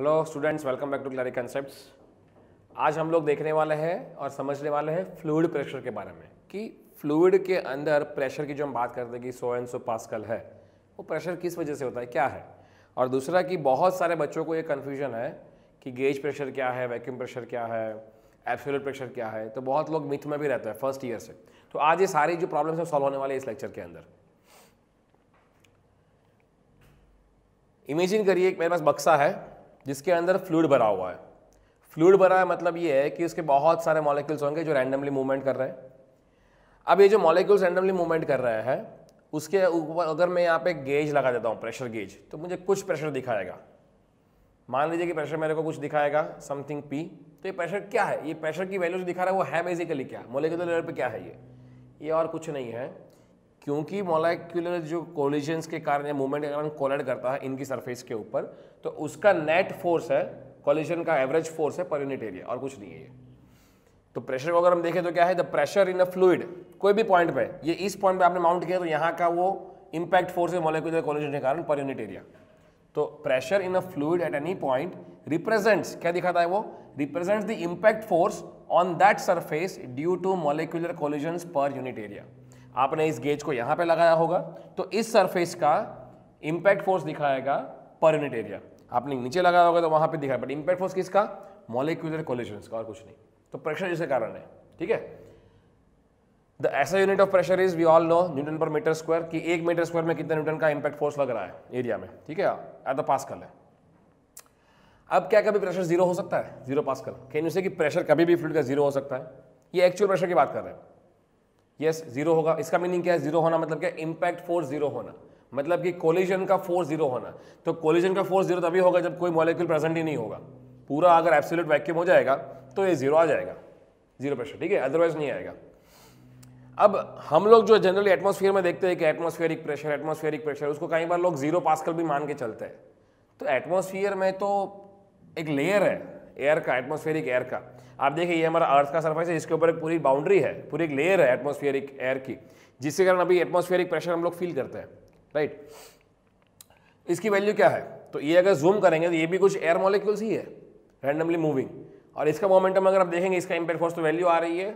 hello students welcome back to Claric Concepts आज हम लोग देखने वाले हैं और समझने वाले हैं फ्लूड प्रेशर के बारे में कि फ्लूड के अंदर प्रेशर की जो हम बात करते हैं कि सौ एंड सौ पास्कल है वो प्रेशर किस वजह से होता है क्या है और दूसरा कि बहुत सारे बच्चों को ये कन्फ्यूजन है कि गेज प्रेशर क्या है वैक्यूम प्रेशर क्या है एब्सोल्यूट प्रेशर क्या है तो बहुत लोग मिथ में भी रहता है फर्स्ट ईयर से तो आज ये सारी जो प्रॉब्लम्स हैं सॉल्व होने वाले इस लेक्चर के अंदर इमेजिन करिए मेरे पास बक्सा है जिसके अंदर फ्लूड भरा हुआ है फ्लूड भरा है मतलब ये है कि उसके बहुत सारे मॉलिक्यूल्स होंगे जो रैंडमली मूवमेंट कर रहे हैं अब ये जो मॉलिक्यूल्स रैंडमली मूवमेंट कर रहे हैं उसके ऊपर अगर मैं यहाँ पे गेज लगा देता हूँ प्रेशर गेज तो मुझे कुछ प्रेशर दिखाएगा मान लीजिए कि प्रेशर मेरे को कुछ दिखाएगा समथिंग पी तो ये प्रेशर क्या है ये प्रेशर की वैल्यू जो दिखा रहा है वो है बेसिकली क्या मोलिकुलर लेवल पे क्या है ये ये और कुछ नहीं है क्योंकि मोलैक्यूलर जो कोलिजन्स के कारण या मूवमेंट के कारण कोलड करता है इनकी सरफेस के ऊपर तो उसका नेट फोर्स है कोलिजन का एवरेज फोर्स है पर यूनिट एरिया और कुछ नहीं है ये तो प्रेशर को अगर हम देखें तो क्या है the pressure in a fluid कोई भी पॉइंट पे ये इस पॉइंट पे आपने माउंट किया तो यहाँ का वो इम्पैक्ट फोर्स है मोलिकुलर कोलिजन के कारण पर यूनिट एरिया तो pressure in a fluid at any point represents क्या दिखाता है वो represents the impact force on that surface due to molecular collision per unit area आपने इस गेज को यहाँ पे लगाया होगा तो इस सरफेस का इम्पैक्ट फोर्स दिखाएगा पर यूनिट एरिया आपने नीचे लगाया होगा तो वहाँ पे दिखाया बट इम्पैक्ट फोर्स किसका मॉलिक्यूलर कोलिशन का और कुछ नहीं तो प्रेशर इसके कारण है ठीक है द ऐसा unit of pressure is we all know newton per metre square कि एक मीटर स्क्वायर में कितना न्यूटन का इम्पैक्ट फोर्स लग रहा है एरिया में ठीक है एट द पास है अब क्या कभी प्रेशर जीरो हो सकता है जीरो पास कल कहीं से कि प्रेशर कभी भी फ्लूड का जीरो हो सकता है ये एक्चुअल प्रेशर की बात कर रहे हैं यस जीरो होगा इसका मीनिंग क्या है जीरो होना मतलब क्या इम्पैक्ट फोर्स जीरो होना मतलब कि कोलिजन का फोर्स जीरो होना तो कोलिजन का फोर्स जीरो तभी होगा जब कोई मॉलिक्यूल प्रेजेंट ही नहीं होगा पूरा अगर एब्सोल्यूट वैक्यूम हो जाएगा तो ये जीरो आ जाएगा जीरो प्रेशर ठीक है अदरवाइज नहीं आएगा अब हम लोग जो जनरली एटमोसफियर में देखते हैं कि एटमोस्फेरिक प्रेशर एटमोस्फेरिक प्रेशर उसको कई बार लोग जीरो पास्कल भी मान के चलते हैं तो एटमोसफियर में तो एक लेयर है एयर का एटमोसफेरिक एयर का आप देखिए ये हमारा अर्थ का सरफेस है इसके ऊपर एक पूरी बाउंड्री है पूरी एक लेयर है एटमोस्फियरिक एयर की जिसके कारण अभी एटमोस्फेरिक प्रेशर हम लोग फील करते हैं राइट इसकी वैल्यू क्या है तो ये अगर जूम करेंगे तो ये भी कुछ एयर मॉलिक्यूल्स ही है रैंडमली मूविंग और इसका मोमेंटम अगर आप देखेंगे इसका इम्पैक्ट फोर्स तो वैल्यू आ रही है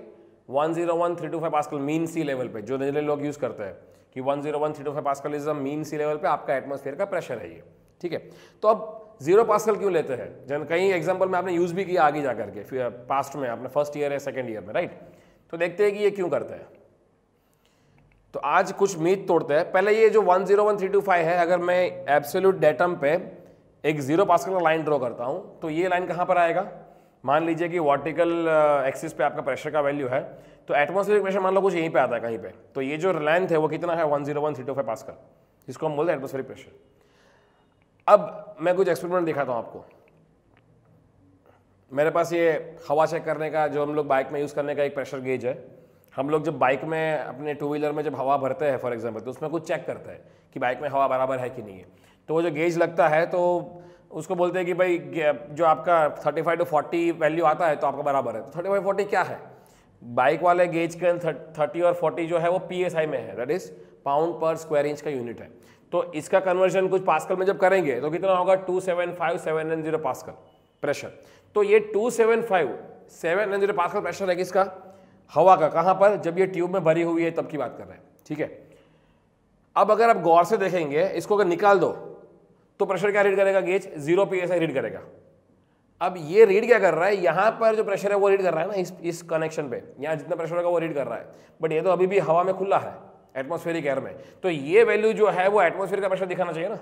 one zero one three two five pascal mean sea level पे जो जनरली लोग यूज़ करते हैं कि one zero one three two five pascal is mean sea level पे आपका एटमोस्फेयर का प्रेशर है ये ठीक है तो अब जीरो पास्कल क्यों लेते हैं जन कहीं एग्जाम्पल में आपने यूज़ भी किया आगे जाकर के पास्ट uh, में आपने फर्स्ट ईयर है सेकेंड ईयर में राइट तो देखते हैं कि ये क्यों करते हैं तो आज कुछ मीत तोड़ते हैं पहले ये जो 101325 है अगर मैं एब्सोल्यूट डेटम पे एक जीरो पास्कल का लाइन ड्रॉ करता हूँ तो ये लाइन कहाँ पर आएगा मान लीजिए कि वर्टिकल एक्सिस uh, पे आपका प्रेशर का वैल्यू है तो एटमोस्फेरिक प्रेशर मान लो कुछ यहीं पे आता है कहीं पे तो ये जो लेंथ है वो कितना है one one zero three two पास पास्कल जिसको हम बोलते हैं एटमोस्फेरिक प्रेशर अब मैं कुछ एक्सपेरिमेंट दिखाता हूँ आपको मेरे पास ये हवा चेक करने का जो हम लोग बाइक में यूज़ करने का एक प्रेशर गेज है हम लोग जब बाइक में अपने टू व्हीलर में जब हवा भरते हैं फॉर एग्ज़ाम्पल तो उसमें कुछ चेक करते हैं कि बाइक में हवा बराबर है कि नहीं है तो वो जो गेज लगता है तो उसको बोलते हैं कि भाई जो आपका thirty five two forty value आता है तो आपका बराबर है तो थर्टी फाइव फोर्टी क्या है बाइक वाले गेज के थर्टी और फोर्टी जो है वो पी में है that is pound per square inch का यूनिट है तो इसका कन्वर्जन कुछ पास्कल में जब करेंगे तो कितना होगा two seven five seven nine zero pascal pressure तो ये two seven five seven nine zero pascal pressure है किसका हवा का कहाँ पर जब ये ट्यूब में भरी हुई है तब की बात कर रहे हैं ठीक है अब अगर आप गौर से देखेंगे इसको अगर निकाल दो तो प्रेशर क्या रीड करेगा गेज जीरो पी रीड करेगा अब ये रीड क्या कर रहा है यहां पर जो प्रेशर है वो रीड कर रहा है ना इस इस कनेक्शन पे यहाँ जितना प्रेशर होगा वो रीड कर रहा है बट ये तो अभी भी हवा में खुला है एटमोस्फेरिक एयर में तो ये वैल्यू जो है वो एटमोस्फेयर का प्रेशर दिखाना चाहिए ना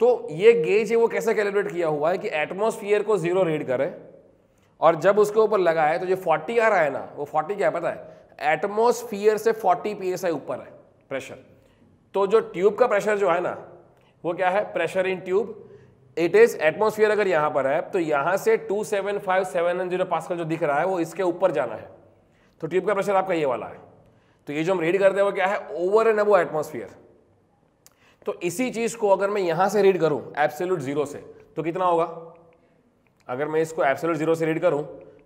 तो ये गेज है वो कैसे कैलकुलेट किया हुआ है कि एटमोस्फियर को जीरो रीड करे और जब उसके ऊपर लगा है तो जो 40 आ रहा है ना वो 40 क्या है पता है एटमोस्फियर से 40 पी ऊपर है प्रेशर तो जो ट्यूब का प्रेशर जो है ना वो क्या है pressure in tube it is atmosphere अगर यहां पर है तो यहां से two seven five seven zero pascal जो दिख रहा है वो इसके ऊपर जाना है तो ट्यूब का प्रेशर आपका ये वाला है तो ये जो हम रीड करते हैं वो क्या है ओवर एंड अबो एटमोस्फियर तो इसी चीज को अगर मैं यहां से रीड करूं एब्सोल्यूट जीरो से तो कितना होगा अगर मैं इसको एब्सोल्यूट जीरो से रीड करूं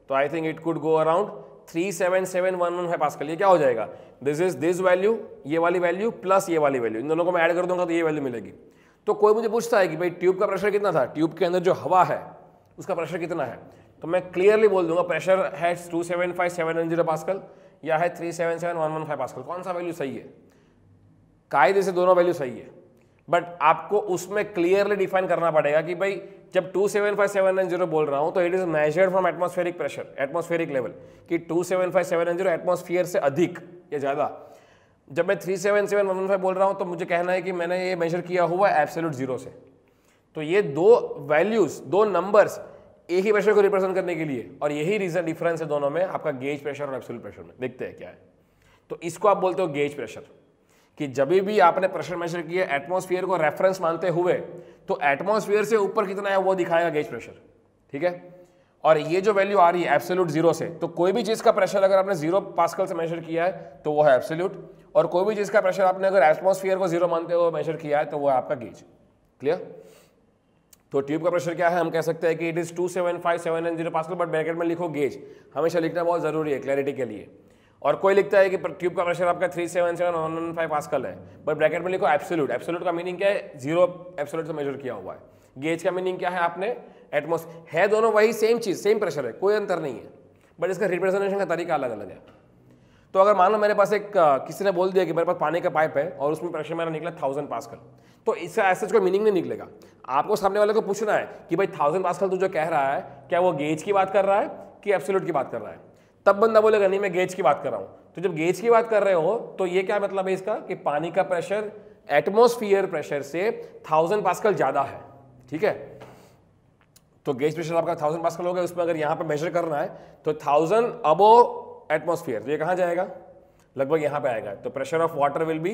तो I think it could go around three seven seven one one है पास कर ये क्या हो जाएगा दिस इज दिस वैल्यू ये वाली वैल्यू प्लस ये वाली वैल्यू इन दोनों को मैं ऐड कर दूंगा तो ये वैल्यू मिलेगी तो कोई मुझे पूछता है कि भाई ट्यूब का प्रेशर कितना था ट्यूब के अंदर जो हवा है उसका प्रेशर कितना है तो मैं क्लियरली बोल दूंगा प्रेशर है two seven five seven one zero pascal या है three seven seven one one five pascal कौन सा वैल्यू सही है कायदे से दोनों वैल्यू सही है बट आपको उसमें क्लियरली डिफाइन करना पड़ेगा कि भाई जब two seven five seven nine zero बोल रहा हूँ तो it is measured from atmospheric pressure atmospheric level कि two seven five seven nine zero atmosphere से अधिक या ज़्यादा जब मैं three seven seven one five बोल रहा हूँ तो मुझे कहना है कि मैंने ये मेजर किया हुआ है एब्सोल्यूट जीरो से तो ये दो वैल्यूज़ दो नंबर्स एक ही प्रेशर को रिप्रेजेंट करने के लिए और यही रीज़न डिफरेंस है दोनों में आपका गेज प्रेशर और एब्सोल्यूट प्रेशर में देखते हैं क्या है तो इसको आप बोलते हो गेज प्रेशर कि जब भी आपने प्रेशर मेजर किया एटमोसफियर को रेफरेंस मानते हुए तो एटमोसफियर से ऊपर कितना है वो दिखाएगा गेज प्रेशर ठीक है और ये जो वैल्यू आ रही है एब्सोल्यूट जीरो से तो कोई भी चीज़ का प्रेशर अगर आपने जीरो पास्कल से मेजर किया है तो वो है एब्सोल्यूट और कोई भी चीज़ का प्रेशर आपने अगर एटमोसफियर को जीरो मानते हुए मेजर किया है तो वो है आपका गेज क्लियर तो ट्यूब का प्रेशर क्या है हम कह सकते हैं कि it is two seven five seven nine zero pascal but bracket में लिखो गेज हमेशा लिखना बहुत ज़रूरी है क्लैरिटी के लिए और कोई लिखता है कि ट्यूब का प्रेशर आपका three seven seven one one five pascal है बट ब्रैकेट में लिखो एब्सोल्यूट एब्सोल्यूट का मीनिंग क्या है जीरो एब्सोल्यूट से मेजर किया हुआ है गेज का मीनिंग क्या है आपने एटमोस है दोनों वही सेम चीज़ सेम प्रेशर है कोई अंतर नहीं है बट इसका रिप्रेजेंटेशन का तरीका अलग अलग है तो अगर मान लो मेरे पास एक किसी ने बोल दिया कि मेरे पास पानी का पाइप है और उसमें प्रेशर मेरा निकला थाउजेंड पासकल तो इसका ऐसा कोई मीनिंग नहीं निकलेगा आपको सामने वाले को पूछना है कि भाई थाउजेंड पासकल तू जो कह रहा है क्या वो गेज की बात कर रहा है कि एब्सोल्यूट की बात कर रहा है तब बंदा बोलेगा नहीं मैं गेज की बात कर रहा हूँ तो जब गेज की बात कर रहे हो तो ये क्या मतलब है इसका कि पानी का प्रेशर एटमोस्फियर प्रेशर से थाउजेंड पासकल ज़्यादा है ठीक है तो गैस प्रेशर आपका थाउजेंड हो गया उसमें अगर यहां पर मेजर करना है तो थाउजेंड अबो एटमोसफियर तो ये कहां जाएगा लगभग यहां पे आएगा तो pressure of water will be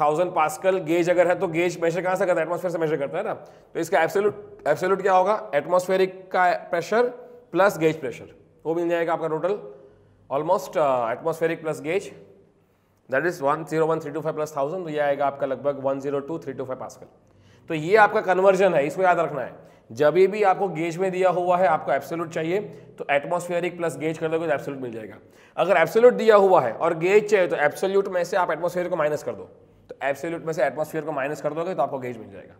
thousand pascal gauge अगर है तो गेज मेजर कहां से करता है एटमोसफेयर से मेजर करता है ना तो इसका एब्सोल्यूट एब्सोल्यूट क्या होगा एटमोसफेरिक का प्रेशर प्लस गेज प्रेशर वो मिल जाएगा आपका total almost atmospheric plus gauge that is one zero one three two five plus thousand तो यह आएगा आपका लगभग one zero two three two five pascal तो ये आपका कन्वर्जन है इसको याद रखना है जब भी आपको गेज में दिया हुआ है आपको एब्सोल्यूट चाहिए तो एटमॉस्फेरिक प्लस गेज कर दोगे तो एब्सोल्यूट मिल जाएगा अगर एब्सोल्यूट दिया हुआ है और गेज चाहिए तो एब्सोल्यूट में से आप एटमोस्फेयर को माइनस कर दो तो एब्सोल्यूट में से एटमॉस्फेयर को माइनस कर दोगे तो आपको गेज मिल जाएगा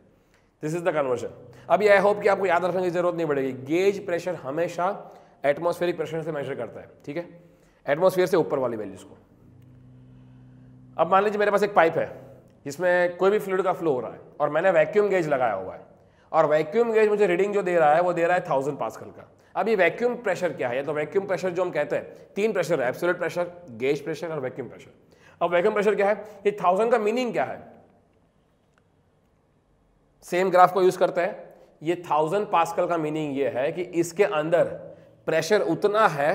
दिस इज द कन्वर्जन अभी आई होप कि आपको याद रखने की जरूरत नहीं पड़ेगी गेज प्रेशर हमेशा एटमोस्फेरिक प्रेशर से मेजर करता है ठीक है एटमोस्फेयर से ऊपर वाली वैल्यूज को अब मान लीजिए मेरे पास एक पाइप है जिसमें कोई भी फ्लूड का फ्लो हो रहा है और मैंने वैक्यूम गेज लगाया हुआ है और वैक्यूम गेज मुझे रीडिंग जो दे रहा है वो दे रहा है थाउजेंड पासकल का अब ये वैक्यूम प्रेशर क्या है तो वैक्यूम प्रेशर जो हम कहते हैं तीन प्रेशर है एब्सोलेट प्रेशर गेज प्रेशर और वैक्यूम प्रेशर अब वैक्यूम प्रेशर क्या है ये थाउजेंड का मीनिंग क्या है सेम ग्राफ को यूज करते हैं ये थाउजेंड पास्कल का मीनिंग ये है कि इसके अंदर प्रेशर उतना है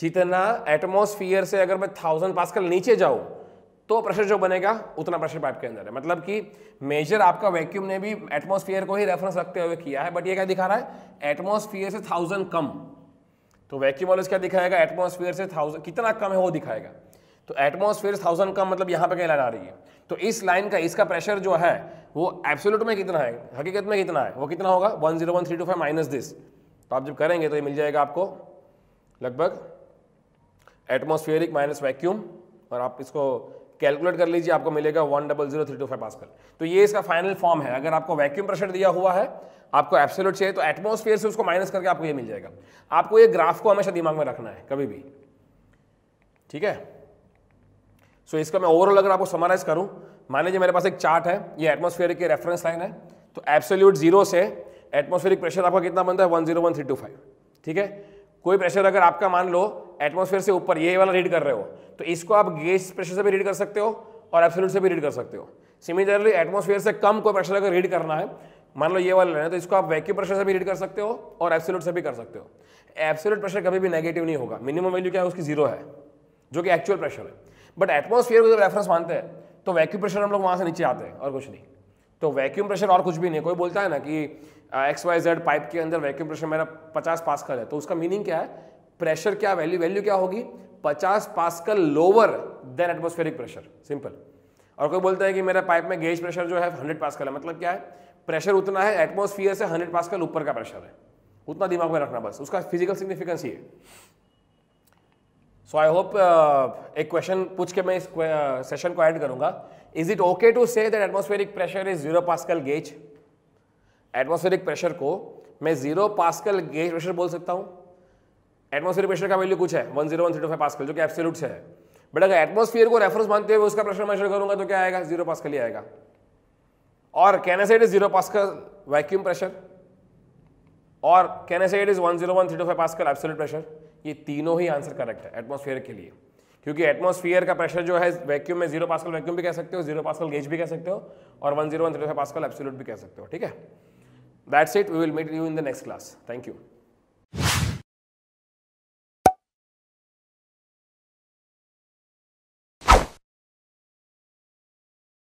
जितना एटमोसफियर से अगर मैं थाउजेंड पास्कल नीचे जाऊं तो प्रेशर जो बनेगा उतना प्रेशर पाइप के अंदर है मतलब कि मेजर आपका वैक्यूम ने भी एटमॉस्फेयर को ही रेफरेंस रखते हुए किया है बट ये क्या दिखा रहा है एटमॉस्फेयर से थाउजेंड कम तो वैक्यूम ऑलवेज क्या दिखाएगा एटमॉस्फेयर से थाउजेंड कितना कम है वो दिखाएगा तो एटमॉस्फेयर थाउजेंड कम मतलब यहाँ पर क्या लाइन आ रही है तो इस लाइन का इसका प्रेशर जो है वो एब्सोलूट में कितना है हकीकत में कितना है वो कितना होगा one zero one three two five minus this तो आप जब करेंगे तो ये मिल जाएगा आपको लगभग एटमॉस्फेयरिक माइनस वैक्यूम और आप इसको कैलकुलेट कर लीजिए आपको मिलेगा one double zero three two five pascal तो ये इसका फाइनल फॉर्म है अगर आपको वैक्यूम प्रेशर दिया हुआ है आपको एब्सोल्यूट चाहिए तो एटमोस्फेयर से उसको माइनस करके आपको ये मिल जाएगा आपको ये ग्राफ को हमेशा दिमाग में रखना है कभी भी ठीक है सो so, इसका मैं ओवरऑल अगर आपको समराइज करूं मान लीजिए मेरे पास एक चार्ट है ये एटमोस्फेयर की रेफरेंस लाइन है तो एब्सोल्यूट जीरो से एटमोस्फेरिक प्रेशर आपका कितना बनता है one zero one three two five ठीक है कोई प्रेशर अगर आपका मान लो एटमोसफेयर से ऊपर ये वाला रीड कर रहे हो तो इसको आप गेज प्रेशर से भी रीड कर सकते हो और एब्सोल्यूट से भी रीड कर सकते हो सिमिलरली एटमोसफेयर से कम कोई प्रेशर अगर रीड करना है मान लो ये वाला लेना है तो इसको आप वैक्यूम प्रेशर से भी रीड कर सकते हो और एब्सोल्यूट से भी कर सकते हो एब्सोल्यूट प्रेशर कभी भी नेगेटिव नहीं होगा मिनिमम वैल्यू क्या है उसकी जीरो है जो कि एक्चुअल प्रेशर है बट एटमोसफियर को जब रेफरेंस मानते हैं तो वैक्यूम प्रेशर हम लोग वहाँ से नीचे आते हैं और कुछ नहीं तो वैक्यूम प्रेशर और कुछ भी नहीं कोई बोलता है ना कि एक्स वाई जेड पाइप के अंदर वैक्यूम प्रेशर मेरा पचास पास कर है तो उसका मीनिंग क्या है प्रेशर क्या वैल्यू वैल्यू क्या होगी 50 pascal lower than atmospheric pressure simple और कोई बोलता है कि मेरा पाइप में गेज प्रेशर जो है 100 पास्कल है मतलब क्या है प्रेशर उतना है एटमोस्फियर से 100 पास्कल ऊपर का प्रेशर है उतना दिमाग में रखना बस उसका फिजिकल सिग्निफिकेंस ही है सो आई होप एक क्वेश्चन पूछ के मैं इस सेशन uh, को ऐड करूंगा is it okay to say that atmospheric pressure is zero pascal gauge atmospheric pressure को मैं जीरो पास्कल गेज प्रेशर बोल सकता हूं एटमोसफेयर प्रेशर का वैल्यू कुछ है one zero one three five पास जो कि एब्सोल्यूट है बट अगर एटमोसफियर को रेफरेंस मानते हुए उसका प्रेशर मेजर करूंगा तो क्या आएगा जीरो पास ही आएगा और कैनासाइड इज जीरो पास वैक्यूम प्रेशर और कैनासाइड is one zero one three five पास एब्सोल्यूट प्रेशर ये तीनों ही आंसर करेक्ट है एटमोसफियर के लिए क्योंकि एटमोसफियर का प्रेशर जो है वैक्यूम में जीरो कल वैक्यूम भी कह सकते हो जीरो कल गेज भी कह सकते हो और one zero one three five pascal absolute भी कह सकते हो ठीक है that's it we will meet you in the next class thank you